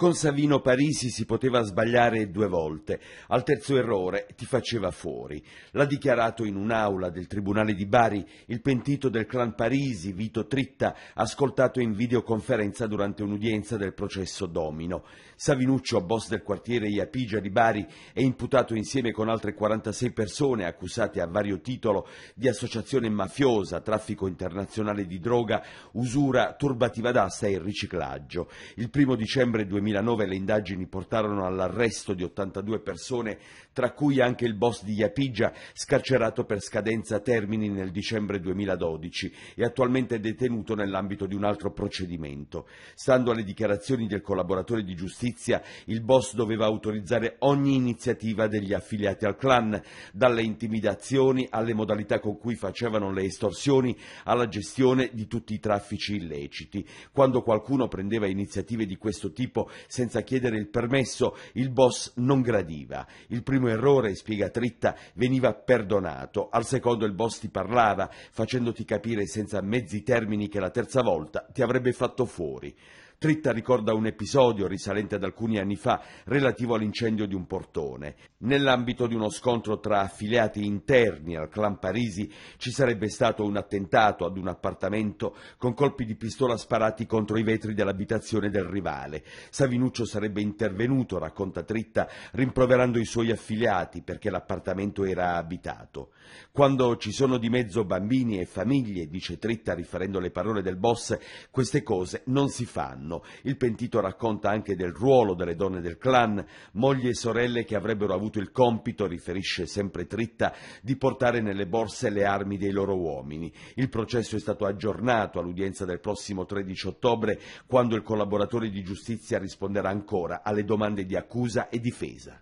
Con Savino Parisi si poteva sbagliare due volte, al terzo errore ti faceva fuori. L'ha dichiarato in un'aula del Tribunale di Bari il pentito del clan Parisi, Vito Tritta, ascoltato in videoconferenza durante un'udienza del processo Domino. Savinuccio, boss del quartiere Iapigia di Bari, è imputato insieme con altre 46 persone accusate a vario titolo di associazione mafiosa, traffico internazionale di droga, usura, turbativa d'asta e riciclaggio. Il primo dicembre 2000 2009 le indagini portarono all'arresto di 82 persone, tra cui anche il boss di Iapigia, scarcerato per scadenza termini nel dicembre 2012 e attualmente detenuto nell'ambito di un altro procedimento. Stando alle dichiarazioni del collaboratore di giustizia, il boss doveva autorizzare ogni iniziativa degli affiliati al clan, dalle intimidazioni alle modalità con cui facevano le estorsioni alla gestione di tutti i traffici illeciti. Quando qualcuno prendeva iniziative di questo tipo, senza chiedere il permesso, il boss non gradiva. Il primo errore, spiega Tritta, veniva perdonato, al secondo il boss ti parlava, facendoti capire senza mezzi termini che la terza volta ti avrebbe fatto fuori. Tritta ricorda un episodio risalente ad alcuni anni fa relativo all'incendio di un portone. Nell'ambito di uno scontro tra affiliati interni al clan Parisi ci sarebbe stato un attentato ad un appartamento con colpi di pistola sparati contro i vetri dell'abitazione del rivale. Savinuccio sarebbe intervenuto, racconta Tritta, rimproverando i suoi affiliati perché l'appartamento era abitato. Quando ci sono di mezzo bambini e famiglie, dice Tritta riferendo le parole del boss, queste cose non si fanno anno. Il pentito racconta anche del ruolo delle donne del clan, mogli e sorelle che avrebbero avuto il compito, riferisce sempre Tritta, di portare nelle borse le armi dei loro uomini. Il processo è stato aggiornato all'udienza del prossimo 13 ottobre, quando il collaboratore di giustizia risponderà ancora alle domande di accusa e difesa.